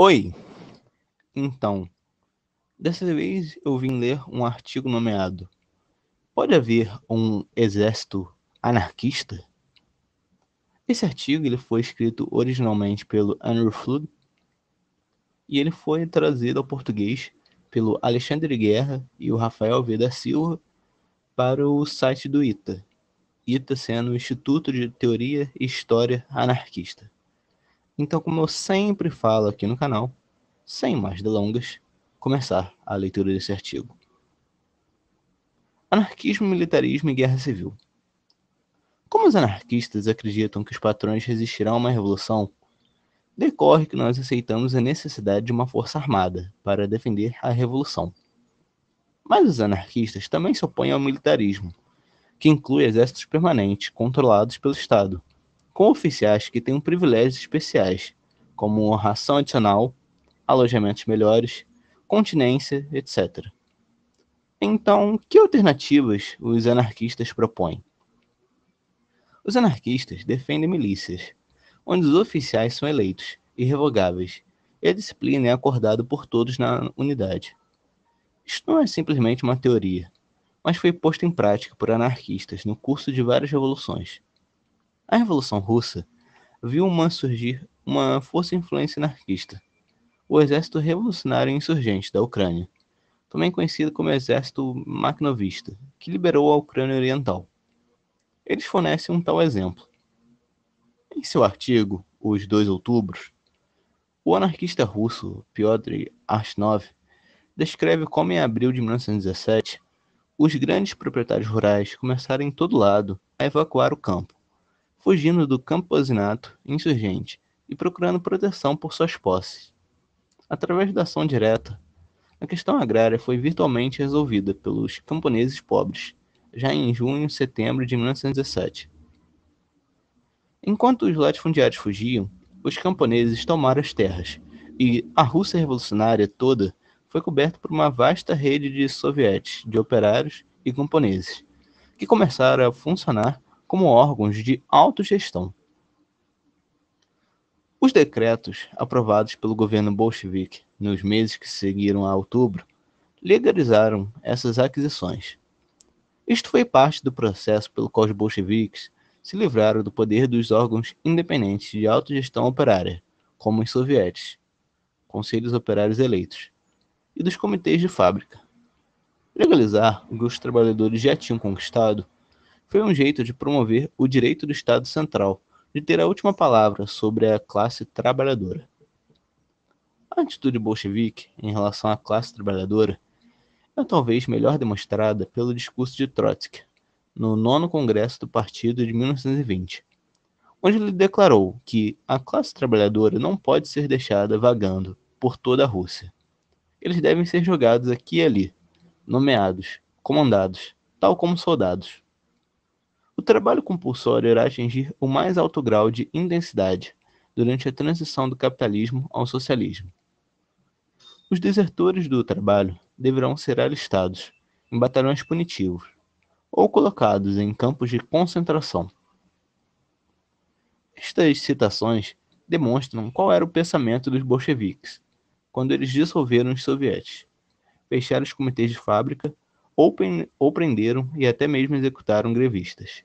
Oi! Então, dessa vez eu vim ler um artigo nomeado Pode haver um exército anarquista? Esse artigo ele foi escrito originalmente pelo Andrew Flood e ele foi trazido ao português pelo Alexandre Guerra e o Rafael V. da Silva para o site do ITA, ITA sendo o Instituto de Teoria e História Anarquista. Então, como eu sempre falo aqui no canal, sem mais delongas, começar a leitura desse artigo. Anarquismo, militarismo e guerra civil. Como os anarquistas acreditam que os patrões resistirão a uma revolução, decorre que nós aceitamos a necessidade de uma força armada para defender a revolução. Mas os anarquistas também se opõem ao militarismo, que inclui exércitos permanentes controlados pelo Estado, com oficiais que tenham privilégios especiais, como ração adicional, alojamentos melhores, continência, etc. Então, que alternativas os anarquistas propõem? Os anarquistas defendem milícias, onde os oficiais são eleitos, irrevogáveis, e a disciplina é acordada por todos na unidade. Isto não é simplesmente uma teoria, mas foi posto em prática por anarquistas no curso de várias revoluções, a Revolução Russa viu uma surgir uma força influência anarquista, o Exército Revolucionário Insurgente da Ucrânia, também conhecido como Exército Makinovista, que liberou a Ucrânia Oriental. Eles fornecem um tal exemplo. Em seu artigo, Os Dois Outubros, o anarquista russo Piotr Arshnov descreve como em abril de 1917 os grandes proprietários rurais começaram em todo lado a evacuar o campo fugindo do campesinato insurgente e procurando proteção por suas posses. Através da ação direta, a questão agrária foi virtualmente resolvida pelos camponeses pobres, já em junho e setembro de 1917. Enquanto os latifundiários fugiam, os camponeses tomaram as terras, e a Rússia revolucionária toda foi coberta por uma vasta rede de sovietes, de operários e camponeses, que começaram a funcionar como órgãos de autogestão. Os decretos aprovados pelo governo bolchevique nos meses que seguiram a outubro legalizaram essas aquisições. Isto foi parte do processo pelo qual os bolcheviques se livraram do poder dos órgãos independentes de autogestão operária, como os sovietes, conselhos operários eleitos, e dos comitês de fábrica. Legalizar o que os trabalhadores já tinham conquistado foi um jeito de promover o direito do Estado Central de ter a última palavra sobre a classe trabalhadora. A atitude bolchevique em relação à classe trabalhadora é talvez melhor demonstrada pelo discurso de Trotsky no nono congresso do partido de 1920, onde ele declarou que a classe trabalhadora não pode ser deixada vagando por toda a Rússia. Eles devem ser jogados aqui e ali, nomeados, comandados, tal como soldados. O trabalho compulsório irá atingir o mais alto grau de intensidade durante a transição do capitalismo ao socialismo. Os desertores do trabalho deverão ser alistados em batalhões punitivos ou colocados em campos de concentração. Estas citações demonstram qual era o pensamento dos bolcheviques quando eles dissolveram os sovietes, fecharam os comitês de fábrica ou, ou prenderam e até mesmo executaram grevistas.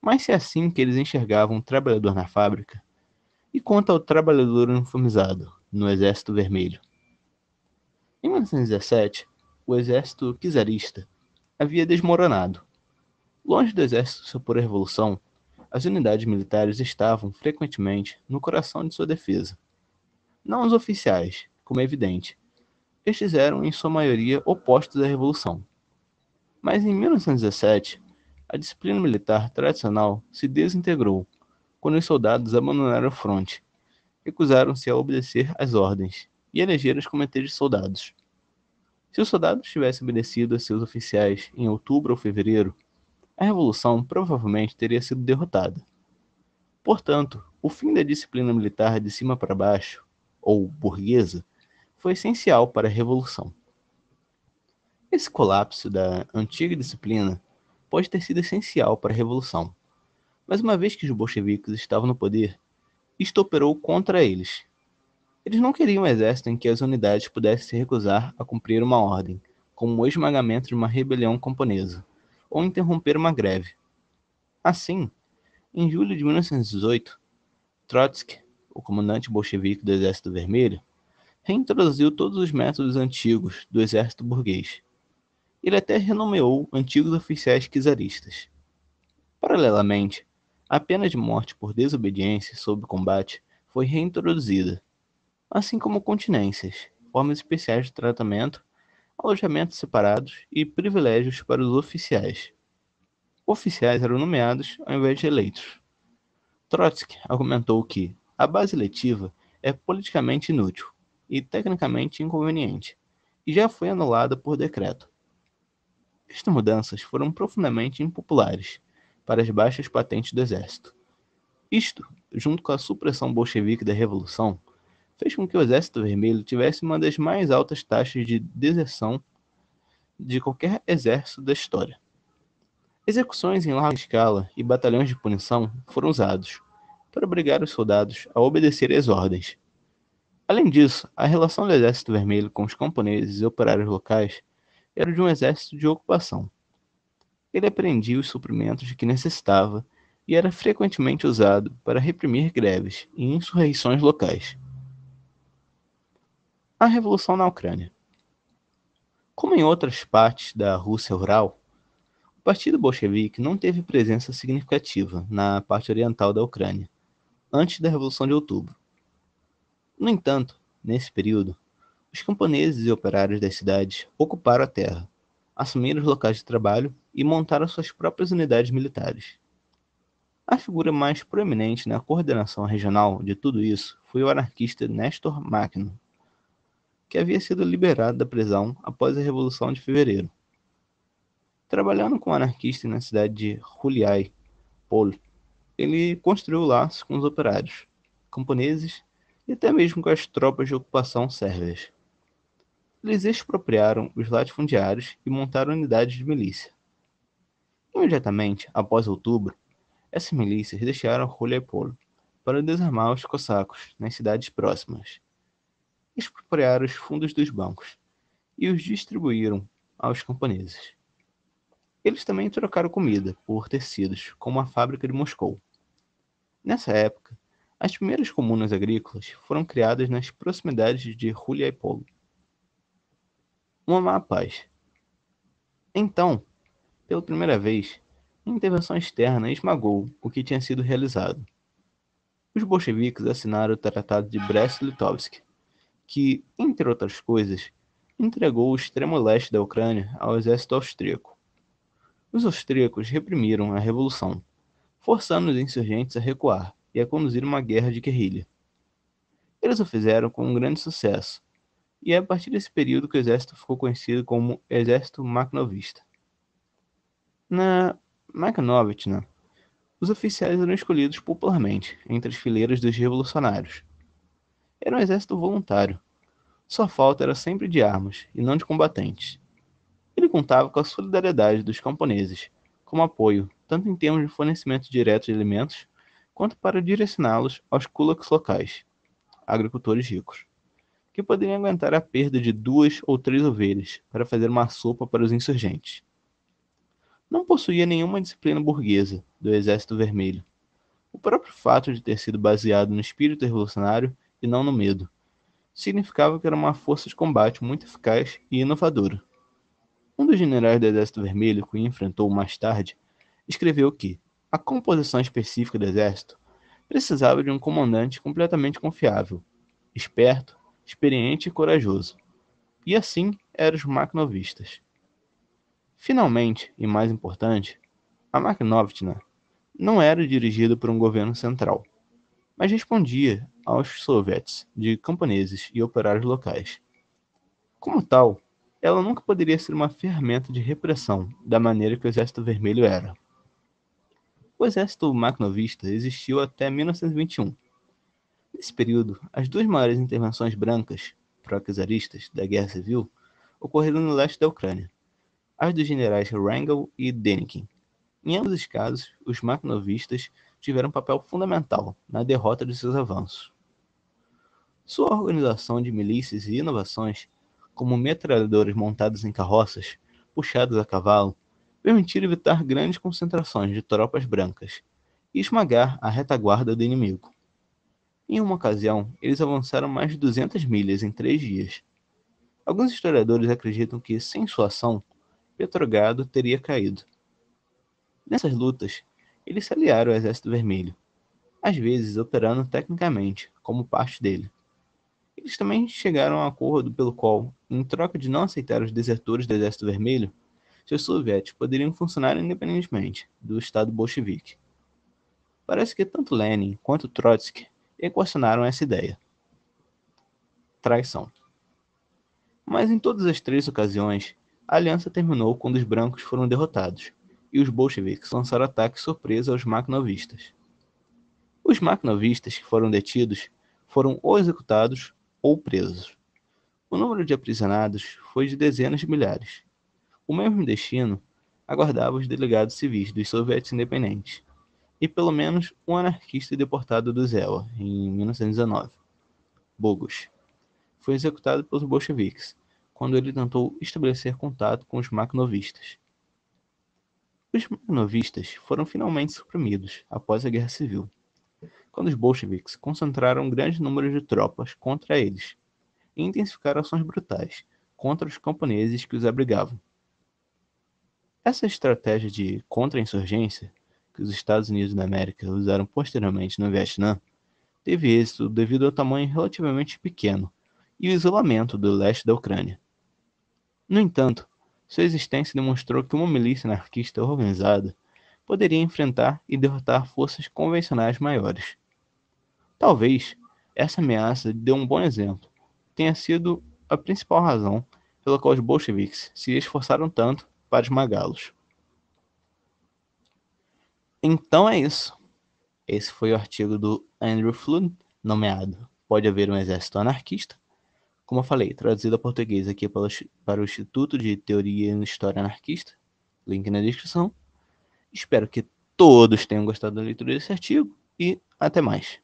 Mas se é assim que eles enxergavam o trabalhador na fábrica, e quanto ao trabalhador uniformizado no Exército Vermelho? Em 1917, o exército czarista havia desmoronado. Longe do exército supor a revolução, as unidades militares estavam, frequentemente, no coração de sua defesa. Não os oficiais, como é evidente. Estes eram, em sua maioria, opostos à revolução. Mas em 1917, a disciplina militar tradicional se desintegrou quando os soldados abandonaram o fronte, recusaram-se a obedecer às ordens e elegeram os comitês de soldados. Se os soldados tivessem obedecido a seus oficiais em outubro ou fevereiro, a revolução provavelmente teria sido derrotada. Portanto, o fim da disciplina militar de cima para baixo, ou burguesa, foi essencial para a revolução. Esse colapso da antiga disciplina pode ter sido essencial para a revolução, mas uma vez que os bolcheviques estavam no poder, isto operou contra eles. Eles não queriam um exército em que as unidades pudessem se recusar a cumprir uma ordem, como o esmagamento de uma rebelião camponesa, ou interromper uma greve. Assim, em julho de 1918, Trotsky, o comandante bolchevique do Exército Vermelho, reintroduziu todos os métodos antigos do exército burguês, ele até renomeou antigos oficiais czaristas. Paralelamente, a pena de morte por desobediência sob combate foi reintroduzida, assim como continências, formas especiais de tratamento, alojamentos separados e privilégios para os oficiais. Oficiais eram nomeados ao invés de eleitos. Trotsky argumentou que a base letiva é politicamente inútil e tecnicamente inconveniente, e já foi anulada por decreto estas mudanças foram profundamente impopulares para as baixas patentes do exército. Isto, junto com a supressão bolchevique da Revolução, fez com que o Exército Vermelho tivesse uma das mais altas taxas de deserção de qualquer exército da história. Execuções em larga escala e batalhões de punição foram usados para obrigar os soldados a obedecer às ordens. Além disso, a relação do Exército Vermelho com os camponeses e operários locais era de um exército de ocupação. Ele apreendia os suprimentos de que necessitava e era frequentemente usado para reprimir greves e insurreições locais. A Revolução na Ucrânia. Como em outras partes da Rússia rural, o Partido Bolchevique não teve presença significativa na parte oriental da Ucrânia antes da Revolução de Outubro. No entanto, nesse período, os camponeses e operários das cidades ocuparam a terra, assumiram os locais de trabalho e montaram suas próprias unidades militares. A figura mais proeminente na coordenação regional de tudo isso foi o anarquista Nestor Magno, que havia sido liberado da prisão após a Revolução de Fevereiro. Trabalhando com anarquistas na cidade de Juliai, Pol, ele construiu laços com os operários, camponeses e até mesmo com as tropas de ocupação sérvias. Eles expropriaram os latifundiários e montaram unidades de milícia. Imediatamente após outubro, essas milícias deixaram Hulaypolo para desarmar os cosacos nas cidades próximas. Expropriaram os fundos dos bancos e os distribuíram aos camponeses. Eles também trocaram comida por tecidos, como a fábrica de Moscou. Nessa época, as primeiras comunas agrícolas foram criadas nas proximidades de Huliaipolo uma má paz. Então, pela primeira vez, a intervenção externa esmagou o que tinha sido realizado. Os bolcheviques assinaram o Tratado de Brest-Litovsk, que, entre outras coisas, entregou o extremo leste da Ucrânia ao exército austríaco. Os austríacos reprimiram a revolução, forçando os insurgentes a recuar e a conduzir uma guerra de guerrilha. Eles o fizeram com um grande sucesso, e é a partir desse período que o exército ficou conhecido como Exército Makhnovista. Na Makhnovitna, né, os oficiais eram escolhidos popularmente entre as fileiras dos revolucionários. Era um exército voluntário. Sua falta era sempre de armas e não de combatentes. Ele contava com a solidariedade dos camponeses, como apoio, tanto em termos de fornecimento direto de alimentos, quanto para direcioná-los aos kulaks locais, agricultores ricos que poderiam aguentar a perda de duas ou três ovelhas para fazer uma sopa para os insurgentes. Não possuía nenhuma disciplina burguesa do Exército Vermelho. O próprio fato de ter sido baseado no espírito revolucionário e não no medo significava que era uma força de combate muito eficaz e inovadora. Um dos generais do Exército Vermelho que o enfrentou mais tarde escreveu que a composição específica do Exército precisava de um comandante completamente confiável, esperto experiente e corajoso. E assim eram os Makhnovistas. Finalmente, e mais importante, a Makhnovitna não era dirigida por um governo central, mas respondia aos soviets de camponeses e operários locais. Como tal, ela nunca poderia ser uma ferramenta de repressão da maneira que o Exército Vermelho era. O Exército Makhnovista existiu até 1921 Nesse período, as duas maiores intervenções brancas pró-czaristas da Guerra Civil ocorreram no leste da Ucrânia, as dos generais Wrangel e Denikin. Em ambos os casos, os Makhnovistas tiveram um papel fundamental na derrota de seus avanços. Sua organização de milícias e inovações, como metralhadoras montadas em carroças, puxadas a cavalo, permitiram evitar grandes concentrações de tropas brancas e esmagar a retaguarda do inimigo. Em uma ocasião, eles avançaram mais de 200 milhas em três dias. Alguns historiadores acreditam que, sem sua ação, Petrogrado teria caído. Nessas lutas, eles se aliaram ao Exército Vermelho, às vezes operando tecnicamente como parte dele. Eles também chegaram a um acordo pelo qual, em troca de não aceitar os desertores do Exército Vermelho, seus soviéticos poderiam funcionar independentemente do Estado bolchevique. Parece que tanto Lenin quanto Trotsky equacionaram essa ideia. Traição. Mas em todas as três ocasiões, a aliança terminou quando os brancos foram derrotados e os bolcheviques lançaram ataque surpresa aos maquinovistas. Os maquinovistas que foram detidos foram ou executados ou presos. O número de aprisionados foi de dezenas de milhares. O mesmo destino aguardava os delegados civis dos soviéticos independentes e pelo menos um anarquista deportado do Zéu em 1919, Bogus. Foi executado pelos bolcheviques quando ele tentou estabelecer contato com os macnovistas. Os macnovistas foram finalmente suprimidos após a Guerra Civil, quando os bolcheviques concentraram um grande número de tropas contra eles e intensificaram ações brutais contra os camponeses que os abrigavam. Essa estratégia de contra-insurgência que os Estados Unidos da América usaram posteriormente no Vietnã teve êxito devido ao tamanho relativamente pequeno e o isolamento do leste da Ucrânia. No entanto, sua existência demonstrou que uma milícia anarquista organizada poderia enfrentar e derrotar forças convencionais maiores. Talvez essa ameaça deu um bom exemplo, tenha sido a principal razão pela qual os bolcheviques se esforçaram tanto para esmagá-los. Então é isso. Esse foi o artigo do Andrew Flood, nomeado Pode Haver um Exército Anarquista. Como eu falei, traduzido a português aqui para, para o Instituto de Teoria e História Anarquista. Link na descrição. Espero que todos tenham gostado da leitura desse artigo e até mais.